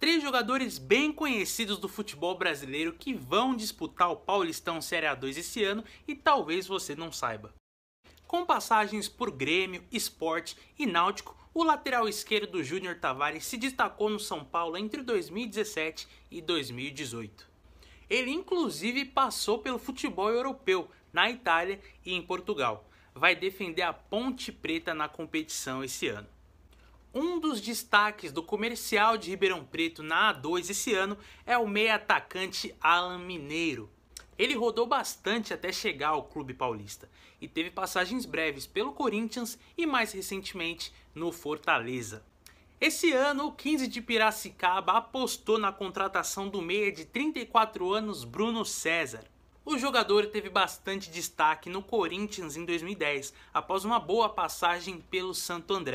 Três jogadores bem conhecidos do futebol brasileiro que vão disputar o Paulistão Série A2 esse ano e talvez você não saiba. Com passagens por Grêmio, Esporte e Náutico, o lateral esquerdo do Júnior Tavares se destacou no São Paulo entre 2017 e 2018. Ele inclusive passou pelo futebol europeu, na Itália e em Portugal. Vai defender a Ponte Preta na competição esse ano. Um dos destaques do comercial de Ribeirão Preto na A2 esse ano é o meia atacante Alan Mineiro. Ele rodou bastante até chegar ao clube paulista e teve passagens breves pelo Corinthians e mais recentemente no Fortaleza. Esse ano, o 15 de Piracicaba apostou na contratação do meia de 34 anos Bruno César. O jogador teve bastante destaque no Corinthians em 2010, após uma boa passagem pelo Santo André.